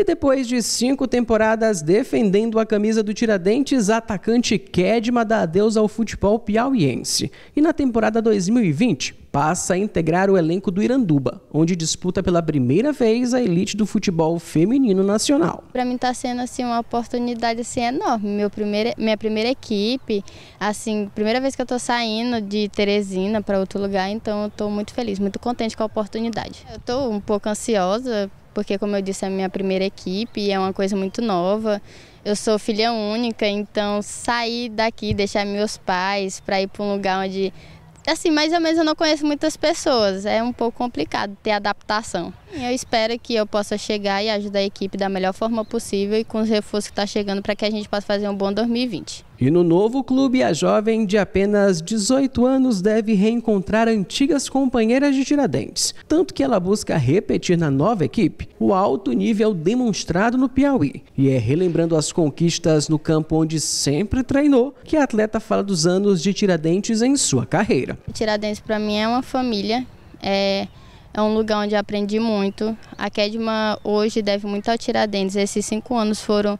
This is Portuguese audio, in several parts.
E depois de cinco temporadas defendendo a camisa do Tiradentes, atacante Kedma dá adeus ao futebol piauiense. E na temporada 2020, passa a integrar o elenco do Iranduba, onde disputa pela primeira vez a elite do futebol feminino nacional. Para mim está sendo assim uma oportunidade assim enorme. Meu primeira, minha primeira equipe, assim, primeira vez que eu estou saindo de Teresina para outro lugar, então eu estou muito feliz, muito contente com a oportunidade. Eu estou um pouco ansiosa porque como eu disse, é a minha primeira equipe, é uma coisa muito nova. Eu sou filha única, então sair daqui, deixar meus pais para ir para um lugar onde assim, mais ou menos eu não conheço muitas pessoas, é um pouco complicado ter adaptação. Eu espero que eu possa chegar e ajudar a equipe da melhor forma possível e com os reforços que está chegando para que a gente possa fazer um bom 2020. E no novo clube, a jovem de apenas 18 anos deve reencontrar antigas companheiras de Tiradentes, tanto que ela busca repetir na nova equipe o alto nível demonstrado no Piauí. E é relembrando as conquistas no campo onde sempre treinou que a atleta fala dos anos de Tiradentes em sua carreira. Tiradentes para mim é uma família, é, é um lugar onde aprendi muito. A Kedma hoje deve muito ao Tiradentes. Esses cinco anos foram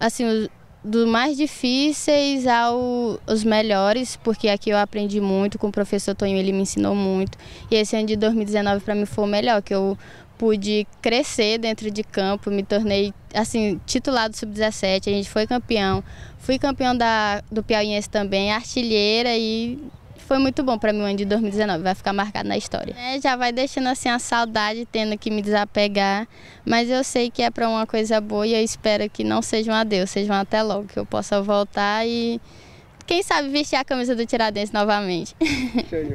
assim do mais difíceis aos melhores, porque aqui eu aprendi muito com o professor Tonho, ele me ensinou muito. E esse ano de 2019 para mim foi o melhor, que eu pude crescer dentro de campo, me tornei assim titulado sub-17, a gente foi campeão, fui campeão da, do Piauiense também, artilheira e foi muito bom para mim o ano de 2019, vai ficar marcado na história. É, já vai deixando assim a saudade, tendo que me desapegar, mas eu sei que é para uma coisa boa e eu espero que não sejam um adeus, sejam um até logo, que eu possa voltar e quem sabe vestir a camisa do Tiradentes novamente.